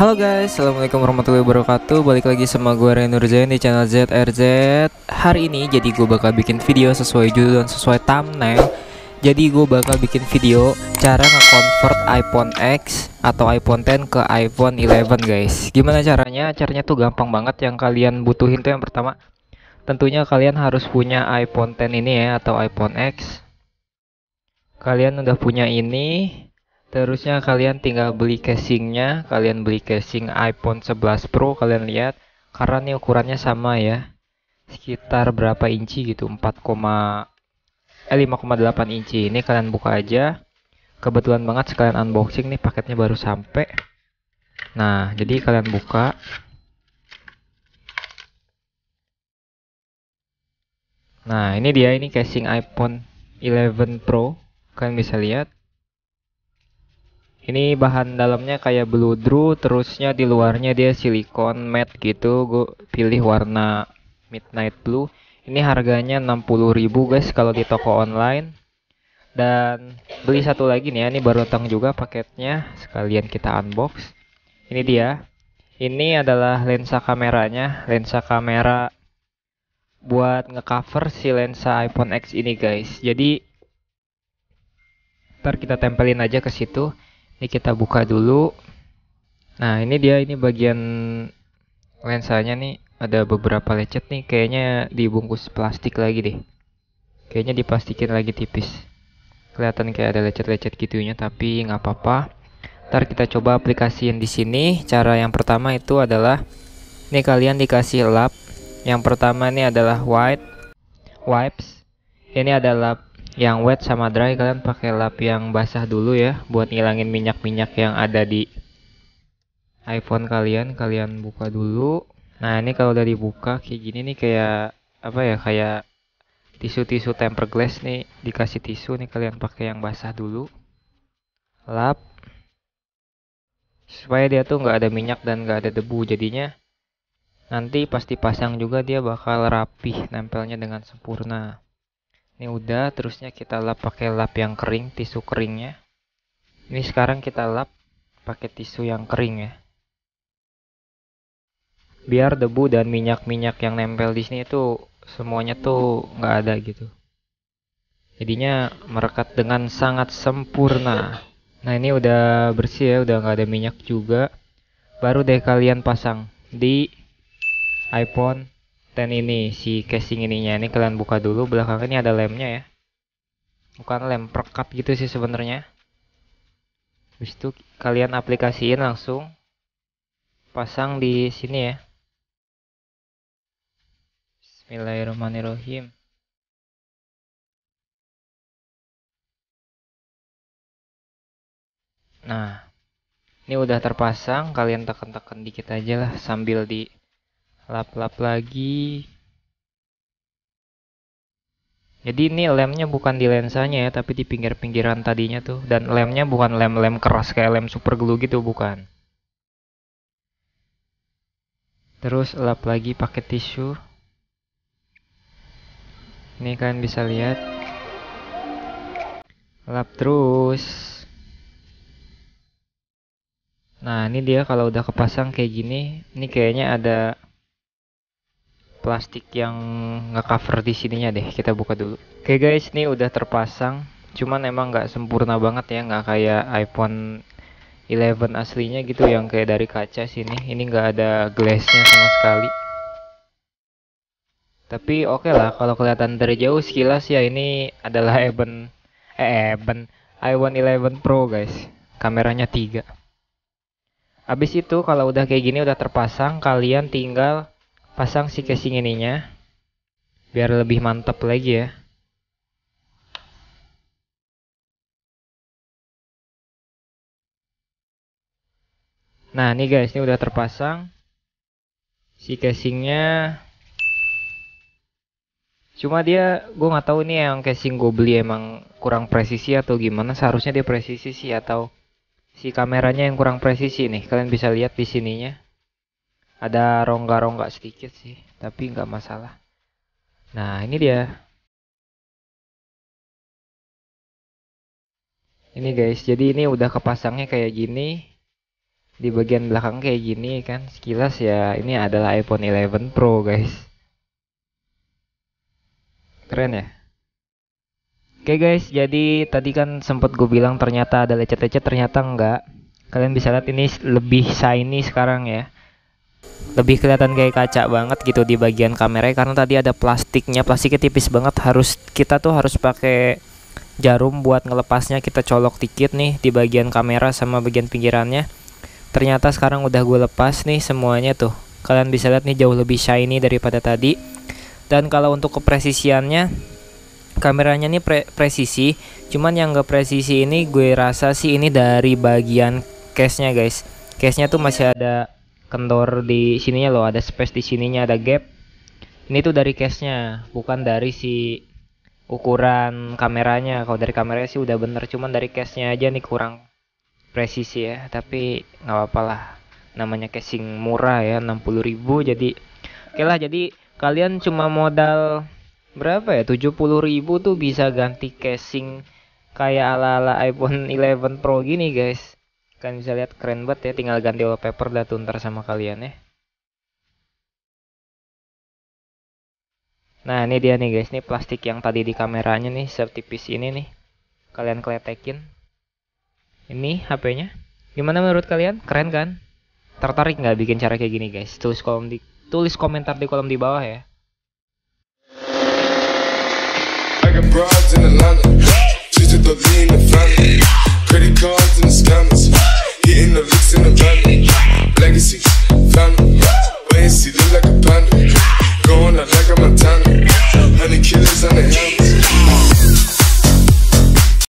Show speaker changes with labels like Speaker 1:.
Speaker 1: Halo guys, Assalamualaikum warahmatullahi wabarakatuh Balik lagi sama gue Renur Zain di channel ZRZ Hari ini jadi gue bakal bikin video sesuai judul dan sesuai thumbnail Jadi gue bakal bikin video cara nge-convert iPhone X atau iPhone 10 ke iPhone 11 guys Gimana caranya? Caranya tuh gampang banget yang kalian butuhin tuh yang pertama Tentunya kalian harus punya iPhone 10 ini ya atau iPhone X Kalian udah punya ini Terusnya kalian tinggal beli casingnya, kalian beli casing iPhone 11 Pro, kalian lihat karena ini ukurannya sama ya. Sekitar berapa inci gitu? 4, eh 5,8 inci. Ini kalian buka aja. Kebetulan banget sekalian unboxing nih paketnya baru sampai. Nah, jadi kalian buka. Nah, ini dia ini casing iPhone 11 Pro. Kalian bisa lihat ini bahan dalamnya kayak beludru terusnya di luarnya dia silikon matte gitu gue pilih warna midnight blue ini harganya 60.000 guys kalau di toko online dan beli satu lagi nih ya ini baru datang juga paketnya sekalian kita unbox ini dia ini adalah lensa kameranya lensa kamera buat ngecover si lensa iPhone X ini guys jadi ntar kita tempelin aja ke situ ini kita buka dulu. Nah, ini dia ini bagian lensanya nih ada beberapa lecet nih kayaknya dibungkus plastik lagi deh. Kayaknya dipastikan lagi tipis. Kelihatan kayak ada lecet-lecet gitunya tapi nggak apa-apa. Ntar kita coba aplikasiin di sini. Cara yang pertama itu adalah ini kalian dikasih lap. Yang pertama ini adalah white wipes. Ini adalah yang wet sama dry kalian pakai lap yang basah dulu ya buat ngilangin minyak-minyak yang ada di iPhone kalian kalian buka dulu nah ini kalau udah dibuka kayak gini nih kayak apa ya kayak tisu-tisu temper glass nih dikasih tisu nih kalian pakai yang basah dulu lap supaya dia tuh nggak ada minyak dan nggak ada debu jadinya nanti pasti pasang juga dia bakal rapih nempelnya dengan sempurna ini udah terusnya kita lap pakai lap yang kering tisu keringnya ini sekarang kita lap pakai tisu yang kering ya biar debu dan minyak-minyak yang nempel di sini itu semuanya tuh nggak ada gitu jadinya merekat dengan sangat sempurna nah ini udah bersih ya udah nggak ada minyak juga baru deh kalian pasang di iPhone dan ini si casing ininya ini kalian buka dulu belakang ini ada lemnya ya bukan lem perkap gitu sih sebenarnya habis itu kalian aplikasiin langsung pasang di sini ya Bismillahirrahmanirrahim Nah, ini udah terpasang, kalian tekan-tekan dikit aja lah sambil di lap-lap lagi jadi ini lemnya bukan di lensanya ya, tapi di pinggir-pinggiran tadinya tuh. Dan lemnya bukan lem-lem keras kayak lem super glue gitu, bukan. Terus lap lagi pakai tisu. Ini kalian bisa lihat. Lap terus. Nah, ini dia kalau udah kepasang kayak gini. Ini kayaknya ada plastik yang nge-cover di sininya deh kita buka dulu oke okay guys ini udah terpasang cuman emang nggak sempurna banget ya nggak kayak iPhone 11 aslinya gitu yang kayak dari kaca sini ini nggak ada glassnya sama sekali tapi oke okay lah kalau kelihatan dari jauh sekilas ya ini adalah Eben eh Eben iPhone 11 Pro guys kameranya tiga abis itu kalau udah kayak gini udah terpasang kalian tinggal pasang si casing ininya biar lebih mantap lagi ya Nah, ini guys, ini udah terpasang. Si casingnya Cuma dia, gue nggak tahu ini yang casing gue beli emang kurang presisi atau gimana. Seharusnya dia presisi sih atau si kameranya yang kurang presisi nih. Kalian bisa lihat di sininya ada rongga-rongga sedikit sih tapi nggak masalah nah ini dia ini guys jadi ini udah kepasangnya kayak gini di bagian belakang kayak gini kan sekilas ya ini adalah iPhone 11 Pro guys keren ya Oke okay guys, jadi tadi kan sempat gue bilang ternyata ada lecet-lecet, ternyata enggak. Kalian bisa lihat ini lebih shiny sekarang ya lebih kelihatan kayak kaca banget gitu di bagian kameranya karena tadi ada plastiknya plastiknya tipis banget harus kita tuh harus pakai jarum buat ngelepasnya kita colok dikit nih di bagian kamera sama bagian pinggirannya ternyata sekarang udah gue lepas nih semuanya tuh kalian bisa lihat nih jauh lebih shiny daripada tadi dan kalau untuk kepresisiannya kameranya nih pre presisi cuman yang gak presisi ini gue rasa sih ini dari bagian case nya guys case nya tuh masih ada kendor di sininya loh ada space di sininya ada gap ini tuh dari case nya bukan dari si ukuran kameranya kalau dari kameranya sih udah bener cuman dari case nya aja nih kurang presisi ya tapi nggak apa-apa lah namanya casing murah ya 60.000 jadi oke lah jadi kalian cuma modal berapa ya 70.000 tuh bisa ganti casing kayak ala-ala iPhone 11 Pro gini guys kalian bisa lihat keren banget ya tinggal ganti wallpaper udah tuntar sama kalian ya nah ini dia nih guys nih plastik yang tadi di kameranya nih setipis ini nih kalian kletekin ini HP-nya gimana menurut kalian keren kan tertarik nggak bikin cara kayak gini guys tulis kolom di tulis komentar di kolom di bawah ya I got